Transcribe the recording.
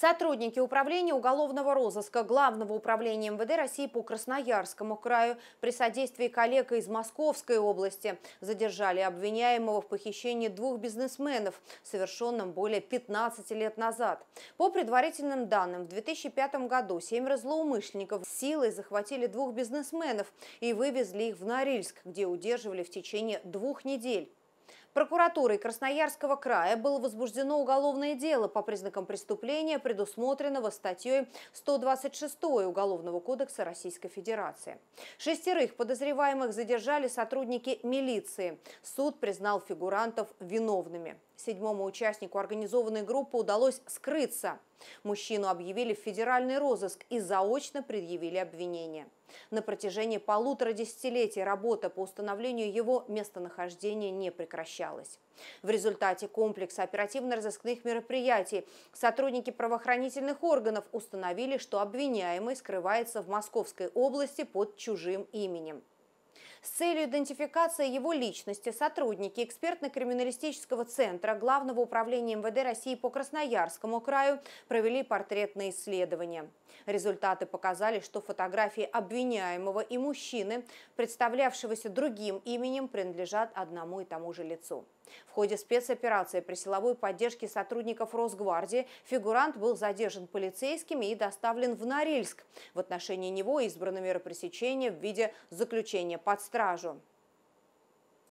Сотрудники Управления уголовного розыска Главного управления МВД России по Красноярскому краю при содействии коллег из Московской области задержали обвиняемого в похищении двух бизнесменов, совершенном более 15 лет назад. По предварительным данным, в 2005 году семеро злоумышленников силой захватили двух бизнесменов и вывезли их в Норильск, где удерживали в течение двух недель. Прокуратурой Красноярского края было возбуждено уголовное дело по признакам преступления, предусмотренного статьей 126 Уголовного кодекса Российской Федерации. Шестерых подозреваемых задержали сотрудники милиции. Суд признал фигурантов виновными. Седьмому участнику организованной группы удалось скрыться. Мужчину объявили в федеральный розыск и заочно предъявили обвинение. На протяжении полутора десятилетий работа по установлению его местонахождения не прекращалась. В результате комплекса оперативно-розыскных мероприятий сотрудники правоохранительных органов установили, что обвиняемый скрывается в Московской области под чужим именем. С целью идентификации его личности сотрудники экспертно-криминалистического центра Главного управления МВД России по Красноярскому краю провели портретные исследования. Результаты показали, что фотографии обвиняемого и мужчины, представлявшегося другим именем, принадлежат одному и тому же лицу. В ходе спецоперации при силовой поддержке сотрудников Росгвардии фигурант был задержан полицейскими и доставлен в Норильск. В отношении него избраны меры пресечения в виде заключения под стражу.